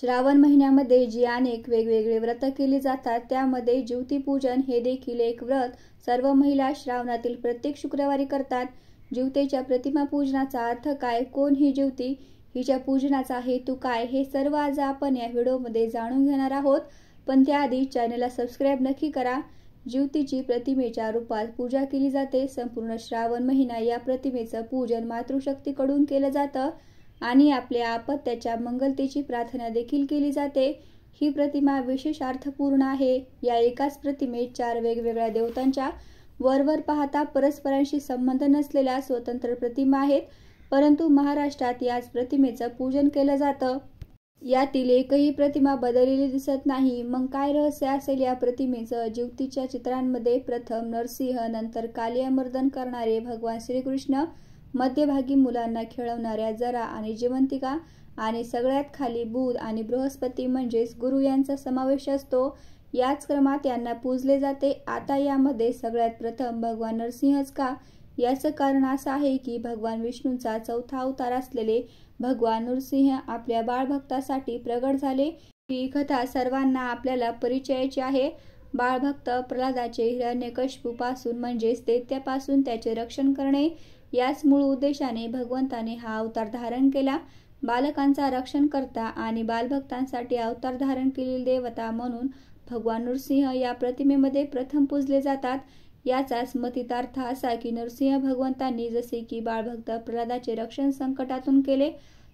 श्रावण महिन्यामध्ये जी अनेक वेगवेगळे व्रत केली जातात त्यामध्ये ज्योतिपूजन हे देखील एक व्रत सर्व महिला श्रावणातील प्रत्येक शुक्रवारी करतात ज्योतीच्या प्रतिमा पूजनाचा अर्थ काय कोण ही ज्योती हिच्या पूजनाचा हेतू काय हे सर्व आज आपण या व्हिडिओमध्ये जाणून घेणार आहोत पण त्याआधी चॅनलला सबस्क्राईब नक्की करा ज्योतीची प्रतिमेच्या रूपात पूजा केली जाते संपूर्ण श्रावण महिना या प्रतिमेचं पूजन मातृशक्तीकडून केलं जातं आणि आपल्या आपत्याच्या मंगलतेची प्रार्थना देखील केली जाते ही प्रतिमा विशेष अर्थपूर्ण आहे या एकाच प्रतिमेत चार वेगवेगळ्या देवतांच्या वरवर पाहता परस्परांशी संबंध नसलेल्या स्वतंत्र प्रतिमा आहेत परंतु महाराष्ट्रात याच प्रतिमेचं पूजन केलं जातं यातील एकही प्रतिमा बदललेली दिसत नाही मग काय रहस्य असेल या प्रतिमेचं जीवतीच्या चित्रांमध्ये प्रथम नरसिंह नंतर कालियामर्दन करणारे भगवान श्रीकृष्ण मध्यभागी मुलांना खेळवणाऱ्या जरा आणि जिवंतिका आणि सगळ्यात खाली बुध आणि बृहस्पती म्हणजेच गुरु यांचा समावेश असतो याच क्रमात यांना पूजले जाते आता यामध्ये सगळ्यात प्रथम भगवान नरसिंहच का याचं कारण असं आहे की भगवान विष्णूंचा चौथा अवतार असलेले भगवान नृसिंह आपल्या बाळभक्तासाठी प्रगट झाले ही कथा सर्वांना आपल्याला परिचयाची आहे बाळभक्त प्रल्हादाचे हिरण्यकशपूपासून म्हणजेच दैत्यापासून त्याचे रक्षण करणे याच मूळ उद्देशाने भगवंताने हा अवतार धारण केला बालकांचा रक्षण करता आणि बालभक्तांसाठी अवतार धारण केलेली देवता म्हणून भगवान नृसिंह या प्रतिमेमध्ये प्रथम पूजले जातात याचा स्मतितार्थ असा की नृसिंह भगवंतांनी जसे की बाळभक्त प्रदाचे रक्षण संकटातून केले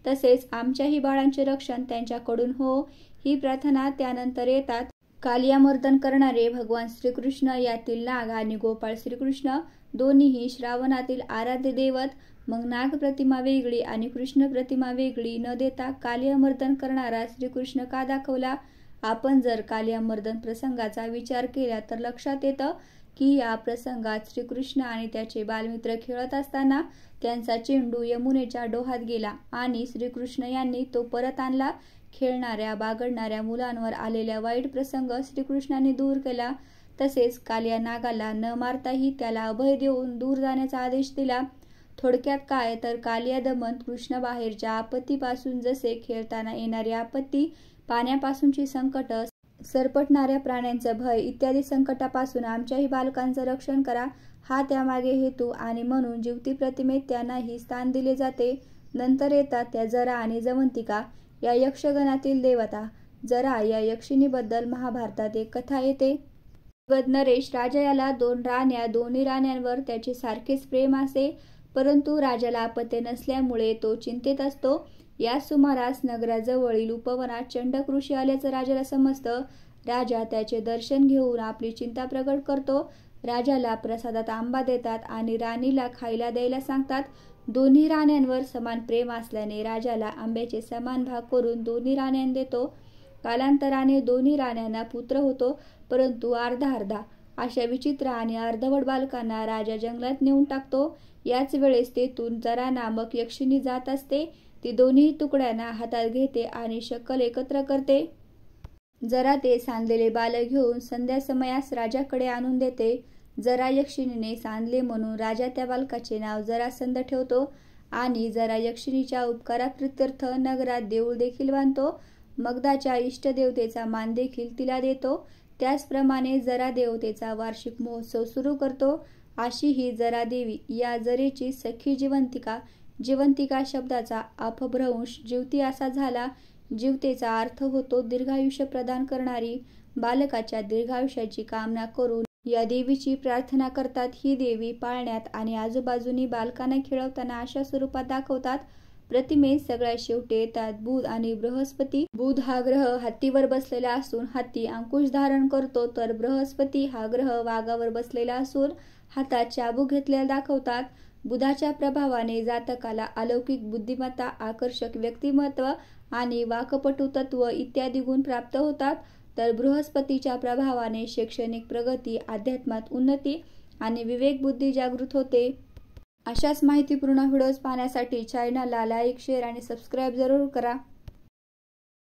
तसेच आमच्याही बाळांचे रक्षण त्यांच्याकडून हो ही प्रार्थना त्यानंतर येतात कालियामर्दन करणारे भगवान श्रीकृष्ण यातील नाग आणि गोपाळ श्रीकृष्ण दोन्हीही श्रावणातील आराध्य दैवत मग नाग प्रतिमा वेगळी आणि कृष्ण प्रतिमा वेगळी न देता कालियामर्दन करणारा श्रीकृष्ण का दाखवला आपण जर कालियामर्दन प्रसंगाचा विचार केला तर लक्षात येतं की या प्रसंगात श्रीकृष्ण आणि त्याचे बालमित्र खेळत असताना त्यांचा चेंडू यमुनेच्या डोहात गेला आणि श्रीकृष्ण यांनी तो परत आणला खेळणाऱ्या बागडणाऱ्या मुलांवर आलेल्या वाईट प्रसंग श्रीकृष्णाने दूर केला तसेच काल या नागाला न मारताही त्याला अभय देऊन दूर जाण्याचा आदेश दिला थोडक्यात काय तर कालिया दमन बाहेरच्या आपत्तीपासून जसे खेळताना येणारी आपत्ती पाण्यापासूनची संकट सरपटणाऱ्या प्राण्यांचं भय इत्यादी संकटापासून आमच्याही बालकांचं रक्षण करा हा त्यामागे हेतू आणि म्हणून जीवती प्रतिमेत त्यांनाही स्थान दिले जाते नंतर येतात त्या जरा आणि जवंतिका या यक्षगणातील देवता जरा या यक्षिणीबद्दल महाभारतात एक कथा येते गद नरेश राजा याला दोन राण्या दोन्ही राण्यांवर त्याचे सारखेच प्रेम असे परंतु राजाला अपत्य नसल्यामुळे तो चिंतेत असतो या सुमारास नगराजवळील उपवनात चंडक ऋषी आल्याचं राजाला समजतं राजा त्याचे दर्शन घेऊन आपली चिंता प्रकट करतो राजाला प्रसादात आंबा देतात आणि राणीला खायला द्यायला सांगतात दोन्ही राण्यांवर समान प्रेम असल्याने राजाला आंब्याचे समान भाग करून दोन्ही राण्यांना देतो कालांतराने दोन्ही राण्यांना पुत्र होतो परंतु अर्धा अर्धा अशा विचित्र आणि अर्धवट बालकांना राजा जंगलात नेऊन टाकतो याच वेळेस तेथून जरा नामक यक्षिणी जात असते ती दोन्ही तुकड्यांना हातात घेते आणि शकल एकत्र करते जरा ते सांदलेले बाल घेऊन संध्या समयास राजाकडे आणून देते जरा यक्षिणीने सांधले म्हणून राजा त्या बालकाचे नाव जरासंध ठेवतो आणि जरा यक्षिणीच्या उपकाराकृतर्थ नगरात देऊळ देखील बांधतो मगदाच्या इष्टदेवतेचा मान देखील तिला देतो त्याचप्रमाणे जरा देवतेचा वार्षिक महोत्सव सुरू करतो अशी ही जरा देवी या जरेची सखी जिवंतिका जिवंतिका शब्दाचा अपभ्रंश जीवती असा झाला जीवतेचा अर्थ होतो दीर्घायुष्य प्रदान करणारी बालकाच्या दीर्घायुष्याची कामना करून या देवीची प्रार्थना करतात ही देवी पाळण्यात आणि आजूबाजूनी बालकांना खेळवताना अशा स्वरूपात दाखवतात प्रतिमे सगळ्या शेवटी येतात बुध आणि बृहस्पती बुध हा ग्रह हत्तीवर बसलेला असून हत्ती अंकुश धारण करतो तर बृहस्पती हा ग्रह वाघावर बसलेला असून हातात चाबू घेतलेला दाखवतात बुधाच्या प्रभावाने जातकाला अलौकिक बुद्धिमत्ता आकर्षक व्यक्तिमत्व आणि वाकपटू तत्व इत्यादी गुण प्राप्त होतात तर बृहस्पतीच्या प्रभावाने शैक्षणिक प्रगती अध्यात्मात उन्नती आणि विवेकबुद्धी जागृत होते अशाच माहितीपूर्ण व्हिडिओज पाहण्यासाठी चॅनलला लाईक शेअर आणि सबस्क्राईब जरूर करा